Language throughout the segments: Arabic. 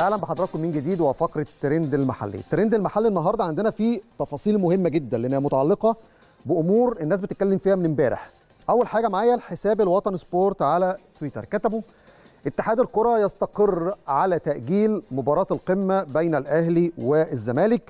اهلا بحضراتكم من جديد وفقره ترند المحلي ترند المحلي النهارده عندنا فيه تفاصيل مهمه جدا لانها متعلقه بامور الناس بتتكلم فيها من امبارح اول حاجه معايا الحساب الوطن سبورت على تويتر كتبوا اتحاد الكره يستقر على تاجيل مباراه القمه بين الاهلي والزمالك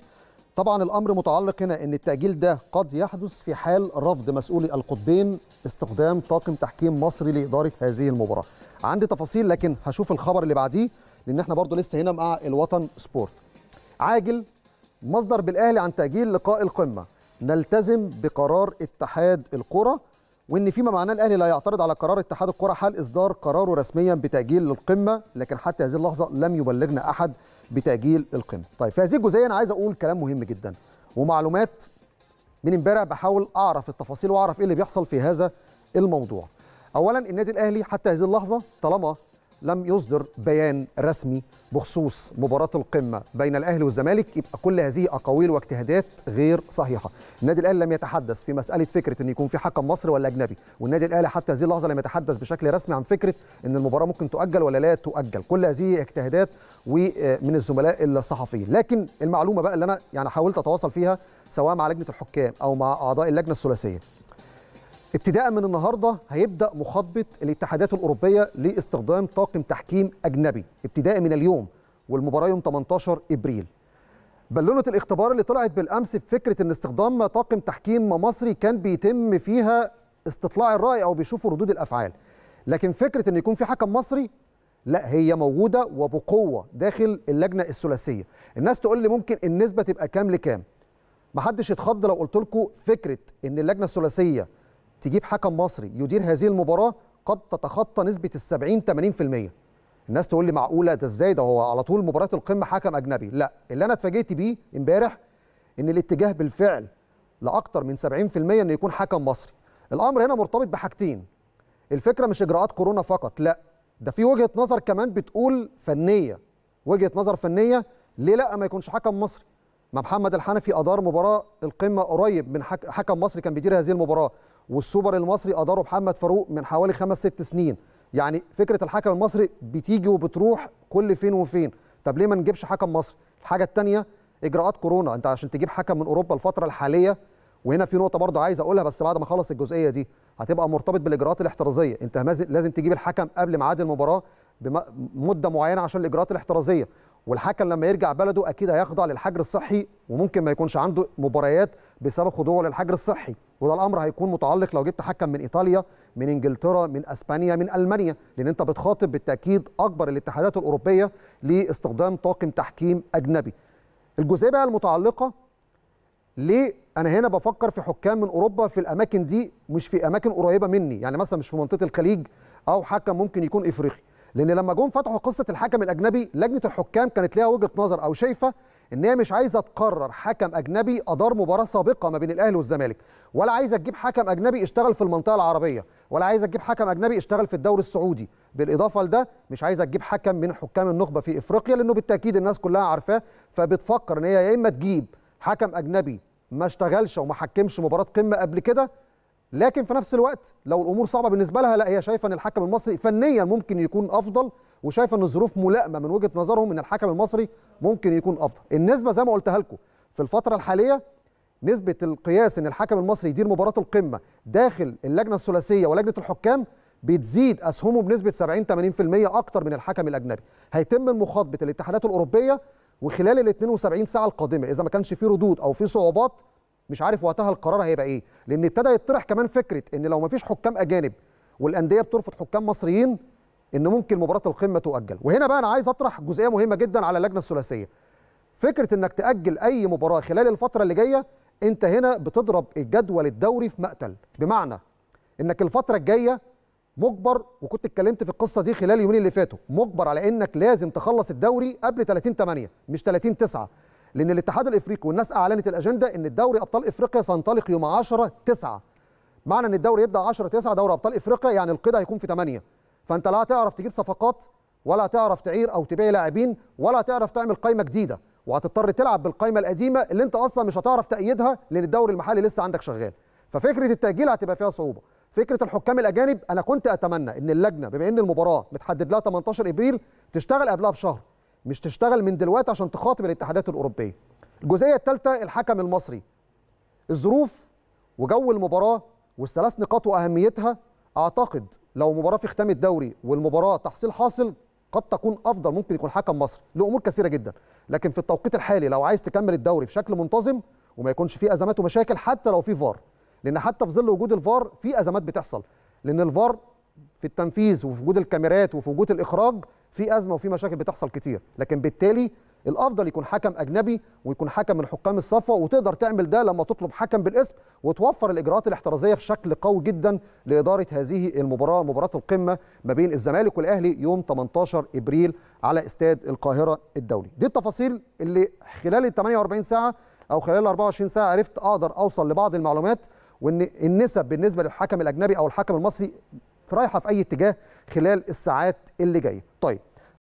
طبعا الامر متعلق هنا ان التاجيل ده قد يحدث في حال رفض مسؤولي القطبين استخدام طاقم تحكيم مصري لاداره هذه المباراه عندي تفاصيل لكن هشوف الخبر اللي بعديه لان احنا برضو لسه هنا مع الوطن سبورت عاجل مصدر بالاهلي عن تاجيل لقاء القمه نلتزم بقرار اتحاد الكره وان فيما معناه الاهلي لا يعترض على قرار اتحاد الكره حال اصدار قراره رسميا بتاجيل القمه لكن حتى هذه اللحظه لم يبلغنا احد بتاجيل القمه طيب في هذه الجزئيه انا عايز اقول كلام مهم جدا ومعلومات من امبارح بحاول اعرف التفاصيل واعرف ايه اللي بيحصل في هذا الموضوع اولا النادي الاهلي حتى هذه اللحظه طالما لم يصدر بيان رسمي بخصوص مباراة القمة بين الأهلي والزمالك يبقى كل هذه أقاويل واجتهادات غير صحيحة النادي الأهلي لم يتحدث في مسألة فكرة أن يكون في حكم مصري ولا أجنبي والنادي الأهلي حتى هذه اللحظة لم يتحدث بشكل رسمي عن فكرة أن المباراة ممكن تؤجل ولا لا تؤجل كل هذه اجتهادات ومن الزملاء الصحفيين لكن المعلومة بقى اللي أنا يعني حاولت أتواصل فيها سواء مع لجنة الحكام أو مع أعضاء اللجنة الثلاثية ابتداء من النهارده هيبدا مخاطبه الاتحادات الاوروبيه لاستخدام طاقم تحكيم اجنبي ابتداء من اليوم والمباراه يوم 18 ابريل بلونه الاختبار اللي طلعت بالامس بفكره ان استخدام طاقم تحكيم مصري كان بيتم فيها استطلاع الراي او بيشوفوا ردود الافعال لكن فكره ان يكون في حكم مصري لا هي موجوده وبقوه داخل اللجنه الثلاثيه الناس تقول لي ممكن النسبه تبقى كام لكام محدش يتخض لو قلت لكم فكره ان اللجنه الثلاثيه تجيب حكم مصري يدير هذه المباراه قد تتخطى نسبه ال 70 80% الناس تقول لي معقوله ده ازاي ده هو على طول مباراه القمه حكم اجنبي لا اللي انا اتفاجئت بيه امبارح ان الاتجاه بالفعل لاكثر من 70% إنه يكون حكم مصري الامر هنا مرتبط بحاجتين الفكره مش اجراءات كورونا فقط لا ده في وجهه نظر كمان بتقول فنيه وجهه نظر فنيه ليه لا ما يكونش حكم مصري ما محمد الحنفي ادار مباراه القمه قريب من حكم مصري كان بيدير هذه المباراه والسوبر المصري اداره محمد فاروق من حوالي خمس ست سنين يعني فكره الحكم المصري بتيجي وبتروح كل فين وفين طب ليه ما نجيبش حكم مصري الحاجه الثانيه اجراءات كورونا انت عشان تجيب حكم من اوروبا الفتره الحاليه وهنا في نقطه برضه عايز اقولها بس بعد ما اخلص الجزئيه دي هتبقى مرتبط بالاجراءات الاحترازيه انت لازم تجيب الحكم قبل ميعاد المباراه بمده معينه عشان الاجراءات الاحترازيه والحكم لما يرجع بلده اكيد هيخضع للحجر الصحي وممكن ما يكونش عنده مباريات بسبب خضوعه للحجر الصحي وده الامر هيكون متعلق لو جبت حكم من ايطاليا من انجلترا من اسبانيا من المانيا لان انت بتخاطب بالتاكيد اكبر الاتحادات الاوروبيه لاستخدام طاقم تحكيم اجنبي الجزئيه بقى المتعلقه ليه انا هنا بفكر في حكام من اوروبا في الاماكن دي مش في اماكن قريبه مني يعني مثلا مش في منطقه الخليج او حكم ممكن يكون افريقي لان لما جم فتحوا قصه الحكم الاجنبي لجنه الحكام كانت ليها وجهه نظر او شايفه ان هي مش عايزه تقرر حكم اجنبي ادار مباراه سابقه ما بين الاهلي والزمالك ولا عايزه تجيب حكم اجنبي اشتغل في المنطقه العربيه ولا عايزه تجيب حكم اجنبي اشتغل في الدوري السعودي بالاضافه لده مش عايزه تجيب حكم من حكام النخبه في افريقيا لانه بالتاكيد الناس كلها عارفاه فبتفكر ان هي يا اما تجيب حكم اجنبي ما اشتغلش وما حكمش مباراه قمه قبل كده لكن في نفس الوقت لو الامور صعبه بالنسبه لها لا هي شايفه ان الحكم المصري فنيا ممكن يكون افضل وشايفه ان الظروف ملائمه من وجهه نظرهم ان الحكم المصري ممكن يكون افضل النسبه زي ما قلتها لكم في الفتره الحاليه نسبه القياس ان الحكم المصري يدير مباراه القمه داخل اللجنه الثلاثيه ولجنه الحكام بتزيد اسهمه بنسبه 70 80% اكتر من الحكم الاجنبي هيتم مخاطبه الاتحادات الاوروبيه وخلال ال 72 ساعه القادمه اذا ما كانش في ردود او في صعوبات مش عارف وقتها القرار هيبقى ايه لان ابتدى يطرح كمان فكره ان لو ما فيش حكام اجانب والانديه بترفض حكام مصريين ان ممكن مباراه القمه تؤجل وهنا بقى انا عايز اطرح جزئيه مهمه جدا على اللجنه الثلاثيه فكره انك تاجل اي مباراه خلال الفتره اللي جايه انت هنا بتضرب الجدول الدوري في مقتل بمعنى انك الفتره الجايه مجبر وكنت اتكلمت في القصه دي خلال اليومين اللي فاتوا مجبر على انك لازم تخلص الدوري قبل 30 8 مش 30 9 لان الاتحاد الافريقي والناس اعلنت الاجنده ان الدوري ابطال افريقيا سينطلق يوم 10 9 معنى ان الدوري يبدا 10 9 دوري ابطال افريقيا يعني القيد هيكون في 8 فانت لا تعرف تجيب صفقات ولا تعرف تعير او تبيع لاعبين ولا تعرف تعمل قائمه جديده وهتضطر تلعب بالقائمه القديمه اللي انت اصلا مش هتعرف تايدها لان الدوري المحلي لسه عندك شغال ففكره التاجيل هتبقى فيها صعوبه فكره الحكام الاجانب انا كنت اتمنى ان اللجنه بما ان المباراه متحدد لها 18 ابريل تشتغل قبلها بشهر مش تشتغل من دلوقتي عشان تخاطب الاتحادات الاوروبيه الجزئيه الثالثه الحكم المصري الظروف وجو المباراه والثلاث نقاط واهميتها اعتقد لو مباراه في ختام الدوري والمباراه تحصيل حاصل قد تكون افضل ممكن يكون حكم مصري لامور كثيره جدا لكن في التوقيت الحالي لو عايز تكمل الدوري بشكل منتظم وما يكونش فيه ازمات ومشاكل حتى لو في فار لان حتى في ظل وجود الفار في ازمات بتحصل لان الفار في التنفيذ وفي وجود الكاميرات وفي وجود الاخراج في ازمه وفي مشاكل بتحصل كتير لكن بالتالي الافضل يكون حكم اجنبي ويكون حكم من حكام الصفوه وتقدر تعمل ده لما تطلب حكم بالاسم وتوفر الاجراءات الاحترازيه بشكل قوي جدا لاداره هذه المباراه مباراه القمه ما بين الزمالك والاهلي يوم 18 ابريل على استاد القاهره الدولي دي التفاصيل اللي خلال ال 48 ساعه او خلال ال 24 ساعه عرفت اقدر اوصل لبعض المعلومات وان النسب بالنسبه للحكم الاجنبي او الحكم المصري رايحه في اي اتجاه خلال الساعات اللي جايه طيب